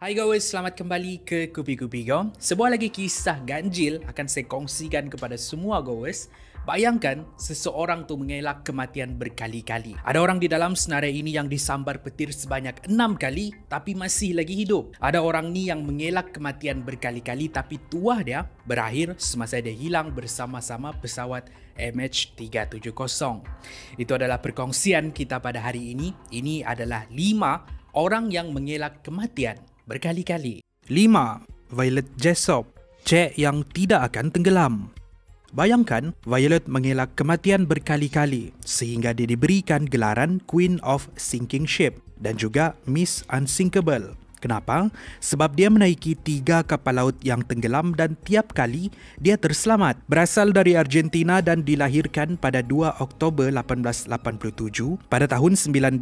Hai guys, selamat kembali ke Kupi Kupi Go. Sebuah lagi kisah ganjil akan saya kongsikan kepada semua guys. Bayangkan seseorang tu mengelak kematian berkali-kali. Ada orang di dalam senarai ini yang disambar petir sebanyak enam kali tapi masih lagi hidup. Ada orang ni yang mengelak kematian berkali-kali tapi tuah dia berakhir semasa dia hilang bersama-sama pesawat MH370. Itu adalah perkongsian kita pada hari ini. Ini adalah lima orang yang mengelak kematian berkali-kali. 5. Violet Jessop, cek yang tidak akan tenggelam. Bayangkan Violet mengelak kematian berkali-kali sehingga dia diberikan gelaran Queen of Sinking Ship dan juga Miss Unsinkable. Kenapa? Sebab dia menaiki tiga kapal laut yang tenggelam dan tiap kali dia terselamat. Berasal dari Argentina dan dilahirkan pada 2 Oktober 1887 pada tahun 1911.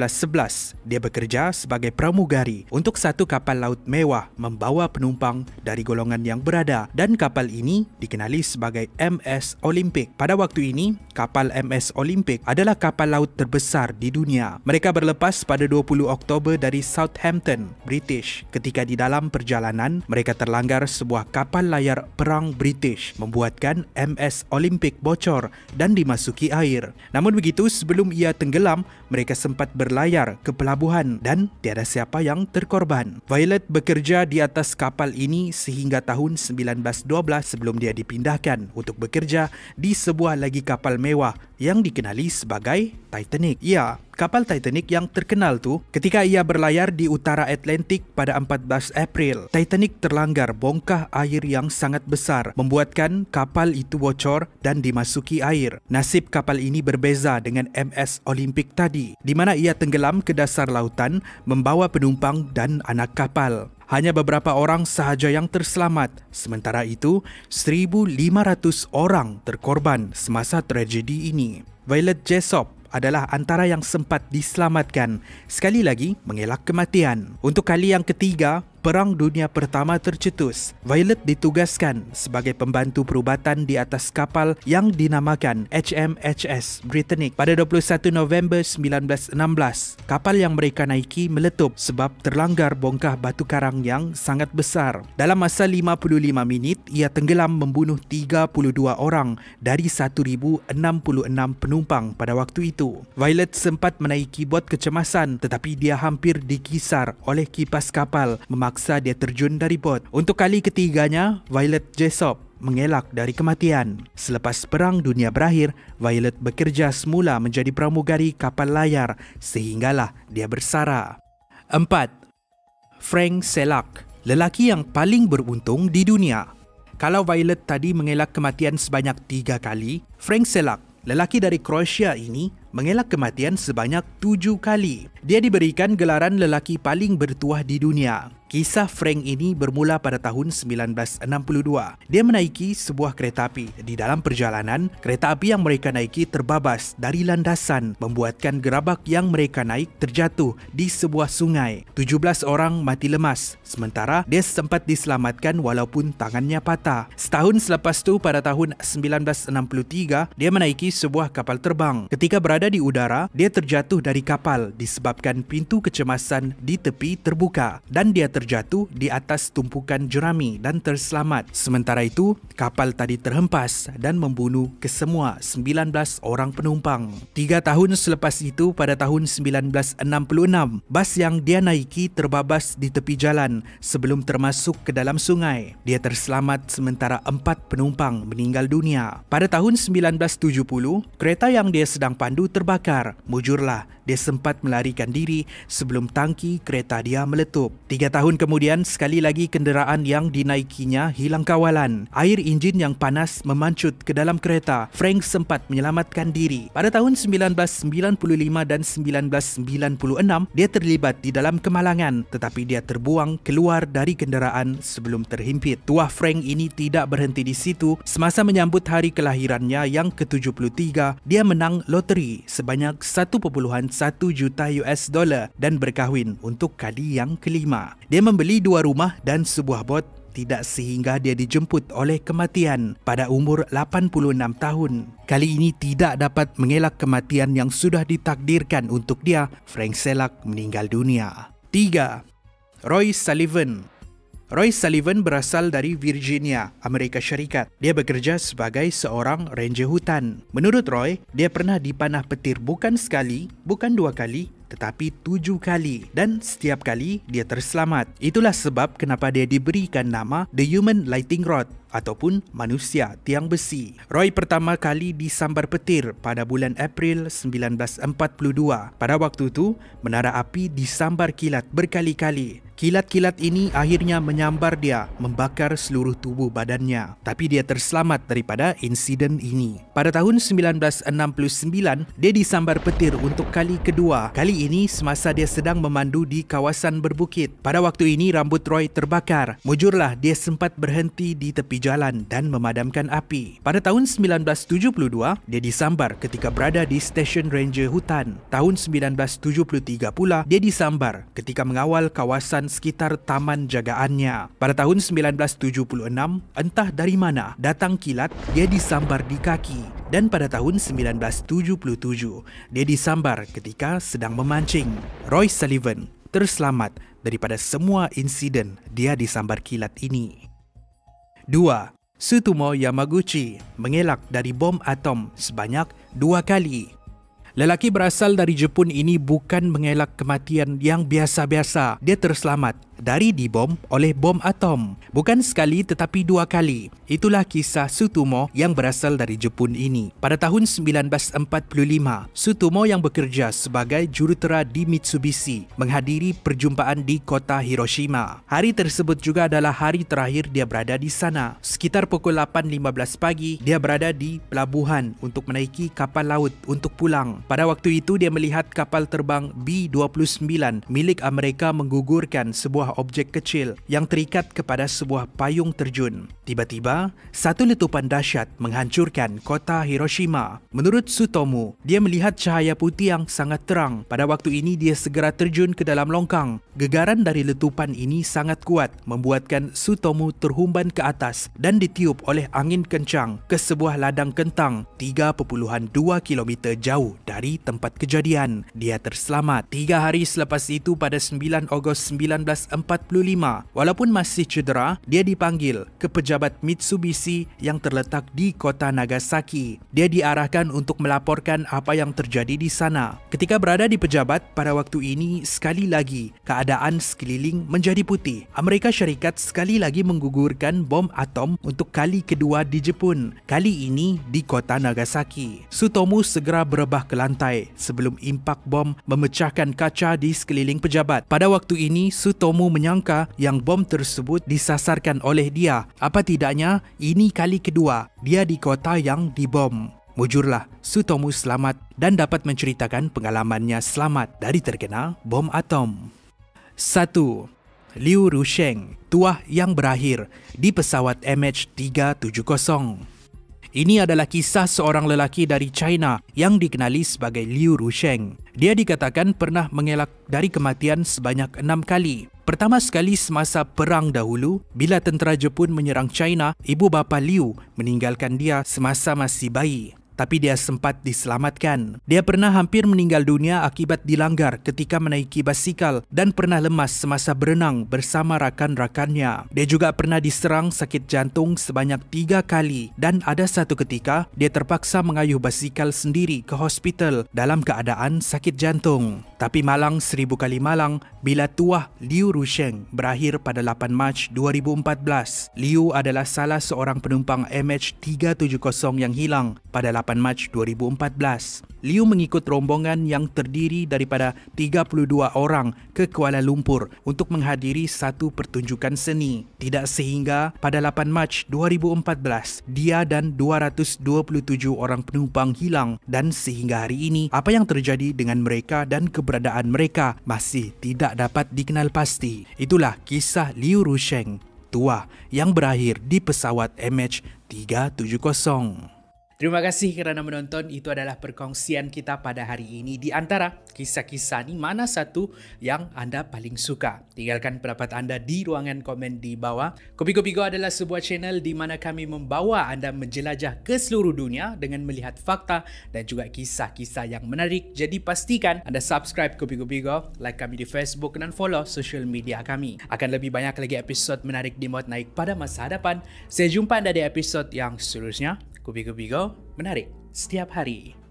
Dia bekerja sebagai pramugari untuk satu kapal laut mewah membawa penumpang dari golongan yang berada dan kapal ini dikenali sebagai MS Olympic. Pada waktu ini, kapal MS Olympic adalah kapal laut terbesar di dunia. Mereka berlepas pada 20 Oktober dari Southampton, British British ketika di dalam perjalanan mereka terlanggar sebuah kapal layar perang British membuatkan MS Olympic bocor dan dimasuki air. Namun begitu sebelum ia tenggelam mereka sempat berlayar ke pelabuhan dan tiada siapa yang terkorban. Violet bekerja di atas kapal ini sehingga tahun 1912 sebelum dia dipindahkan untuk bekerja di sebuah lagi kapal mewah yang dikenali sebagai Titanic. Ya, kapal Titanic yang terkenal tu ketika ia berlayar di utara Atlantik pada 14 April. Titanic terlanggar bongkah air yang sangat besar membuatkan kapal itu bocor dan dimasuki air. Nasib kapal ini berbeza dengan MS Olympic tadi di mana ia tenggelam ke dasar lautan membawa penumpang dan anak kapal. Hanya beberapa orang sahaja yang terselamat. Sementara itu, 1500 orang terkorban semasa tragedi ini. Violet Jessop adalah antara yang sempat diselamatkan sekali lagi mengelak kematian. Untuk kali yang ketiga, Perang Dunia Pertama tercetus, Violet ditugaskan sebagai pembantu perubatan di atas kapal yang dinamakan HMHS Britannic. Pada 21 November 1916, kapal yang mereka naiki meletup sebab terlanggar bongkah batu karang yang sangat besar. Dalam masa 55 minit, ia tenggelam membunuh 32 orang dari 1066 penumpang pada waktu itu. Violet sempat menaiki bot kecemasan tetapi dia hampir dikisar oleh kipas kapal memakai memaksa dia terjun dari bot. Untuk kali ketiganya, Violet Jessop mengelak dari kematian. Selepas perang dunia berakhir, Violet bekerja semula menjadi pramugari kapal layar sehinggalah dia bersara. 4. Frank Selak, lelaki yang paling beruntung di dunia. Kalau Violet tadi mengelak kematian sebanyak tiga kali, Frank Selak, lelaki dari Croatia ini, mengelak kematian sebanyak tujuh kali. Dia diberikan gelaran lelaki paling bertuah di dunia. Kisah Frank ini bermula pada tahun 1962. Dia menaiki sebuah kereta api. Di dalam perjalanan, kereta api yang mereka naiki terbabas dari landasan membuatkan gerabak yang mereka naik terjatuh di sebuah sungai. 17 orang mati lemas, sementara dia sempat diselamatkan walaupun tangannya patah. Setahun selepas itu, pada tahun 1963, dia menaiki sebuah kapal terbang. Ketika berada di udara, dia terjatuh dari kapal disebabkan pintu kecemasan di tepi terbuka dan dia ter- terjatuh di atas tumpukan jerami dan terselamat. Sementara itu, kapal tadi terhempas dan membunuh kesemua 19 orang penumpang. Tiga tahun selepas itu, pada tahun 1966, bas yang dia naiki terbabas di tepi jalan sebelum termasuk ke dalam sungai. Dia terselamat sementara empat penumpang meninggal dunia. Pada tahun 1970, kereta yang dia sedang pandu terbakar. Mujurlah dia sempat melarikan diri sebelum tangki kereta dia meletup. Tiga tahun kemudian, sekali lagi kenderaan yang dinaikinya hilang kawalan. Air enjin yang panas memancut ke dalam kereta. Frank sempat menyelamatkan diri. Pada tahun 1995 dan 1996, dia terlibat di dalam kemalangan tetapi dia terbuang keluar dari kendaraan sebelum terhimpit. Tuah Frank ini tidak berhenti di situ. Semasa menyambut hari kelahirannya yang ke-73, dia menang loteri sebanyak 1.9 1 juta US dollar dan berkahwin untuk kali yang kelima. Dia membeli dua rumah dan sebuah bot tidak sehingga dia dijemput oleh kematian pada umur 86 tahun. Kali ini tidak dapat mengelak kematian yang sudah ditakdirkan untuk dia, Frank Selak meninggal dunia. 3. Roy Sullivan Roy Sullivan berasal dari Virginia, Amerika Syarikat. Dia bekerja sebagai seorang ranger hutan. Menurut Roy, dia pernah dipanah petir bukan sekali, bukan dua kali, tetapi tujuh kali dan setiap kali dia terselamat. Itulah sebab kenapa dia diberikan nama The Human Lighting Rod ataupun manusia tiang besi. Roy pertama kali disambar petir pada bulan April 1942. Pada waktu itu, menara api disambar kilat berkali-kali Kilat-kilat ini akhirnya menyambar dia, membakar seluruh tubuh badannya. Tapi dia terselamat daripada insiden ini. Pada tahun 1969, dia disambar petir untuk kali kedua. Kali ini semasa dia sedang memandu di kawasan berbukit. Pada waktu ini rambut Roy terbakar. Mujurlah dia sempat berhenti di tepi jalan dan memadamkan api. Pada tahun 1972, dia disambar ketika berada di Station Ranger Hutan. Tahun 1973 pula, dia disambar ketika mengawal kawasan sekitar taman jagaannya. Pada tahun 1976, entah dari mana datang kilat, dia disambar di kaki. Dan pada tahun 1977, dia disambar ketika sedang memancing. Roy Sullivan terselamat daripada semua insiden dia disambar kilat ini. 2. Sutomo Yamaguchi mengelak dari bom atom sebanyak dua kali Lelaki berasal dari Jepun ini bukan mengelak kematian yang biasa-biasa. Dia terselamat dari dibom oleh bom atom. Bukan sekali tetapi dua kali. Itulah kisah Sutomo yang berasal dari Jepun ini. Pada tahun 1945, Sutomo yang bekerja sebagai jurutera di Mitsubishi menghadiri perjumpaan di kota Hiroshima. Hari tersebut juga adalah hari terakhir dia berada di sana. Sekitar pukul 8.15 pagi, dia berada di pelabuhan untuk menaiki kapal laut untuk pulang. Pada waktu itu, dia melihat kapal terbang B-29 milik Amerika menggugurkan sebuah objek kecil yang terikat kepada sebuah payung terjun. Tiba-tiba, satu letupan dahsyat menghancurkan kota Hiroshima. Menurut Sutomu, dia melihat cahaya putih yang sangat terang. Pada waktu ini, dia segera terjun ke dalam longkang. Gegaran dari letupan ini sangat kuat, membuatkan Sutomu terhumban ke atas dan ditiup oleh angin kencang ke sebuah ladang kentang 3.2 km jauh dari tempat kejadian. Dia terselamat tiga hari selepas itu pada 9 Ogos 1945. Walaupun masih cedera, dia dipanggil ke pejabat Mitsubishi yang terletak di kota Nagasaki. Dia diarahkan untuk melaporkan apa yang terjadi di sana. Ketika berada di pejabat, pada waktu ini sekali lagi keadaan sekeliling menjadi putih. Amerika Syarikat sekali lagi menggugurkan bom atom untuk kali kedua di Jepun. Kali ini di kota Nagasaki. Sutomu segera berubah ke lantai sebelum impak bom memecahkan kaca di sekeliling pejabat. Pada waktu ini, Sutomo menyangka yang bom tersebut disasarkan oleh dia. Apa tidaknya, ini kali kedua dia di kota yang dibom. Mujurlah, Sutomo selamat dan dapat menceritakan pengalamannya selamat dari terkena bom atom. 1. Liu Rusheng, tuah yang berakhir di pesawat MH370. Ini adalah kisah seorang lelaki dari China yang dikenali sebagai Liu Rusheng. Dia dikatakan pernah mengelak dari kematian sebanyak enam kali. Pertama sekali semasa perang dahulu, bila tentera Jepun menyerang China, ibu bapa Liu meninggalkan dia semasa masih bayi tapi dia sempat diselamatkan. Dia pernah hampir meninggal dunia akibat dilanggar ketika menaiki basikal dan pernah lemas semasa berenang bersama rakan-rakannya. Dia juga pernah diserang sakit jantung sebanyak tiga kali dan ada satu ketika dia terpaksa mengayuh basikal sendiri ke hospital dalam keadaan sakit jantung. Tapi malang seribu kali malang bila tuah Liu Rusheng berakhir pada 8 Mac 2014. Liu adalah salah seorang penumpang MH370 yang hilang pada 8 8 Mac 2014. Liu mengikut rombongan yang terdiri daripada 32 orang ke Kuala Lumpur untuk menghadiri satu pertunjukan seni. Tidak sehingga pada 8 Mac 2014, dia dan 227 orang penumpang hilang dan sehingga hari ini, apa yang terjadi dengan mereka dan keberadaan mereka masih tidak dapat dikenal pasti. Itulah kisah Liu Rusheng tua yang berakhir di pesawat MH370. Terima kasih kerana menonton. Itu adalah perkongsian kita pada hari ini. Di antara kisah-kisah ini, mana satu yang anda paling suka? Tinggalkan pendapat anda di ruangan komen di bawah. Kopi Kopi Go adalah sebuah channel di mana kami membawa anda menjelajah ke seluruh dunia dengan melihat fakta dan juga kisah-kisah yang menarik. Jadi pastikan anda subscribe Kopi Kopi Go, like kami di Facebook dan follow social media kami. Akan lebih banyak lagi episod menarik di mod naik pada masa hadapan. Saya jumpa anda di episod yang seterusnya. Kubi-kubi go menarik setiap hari.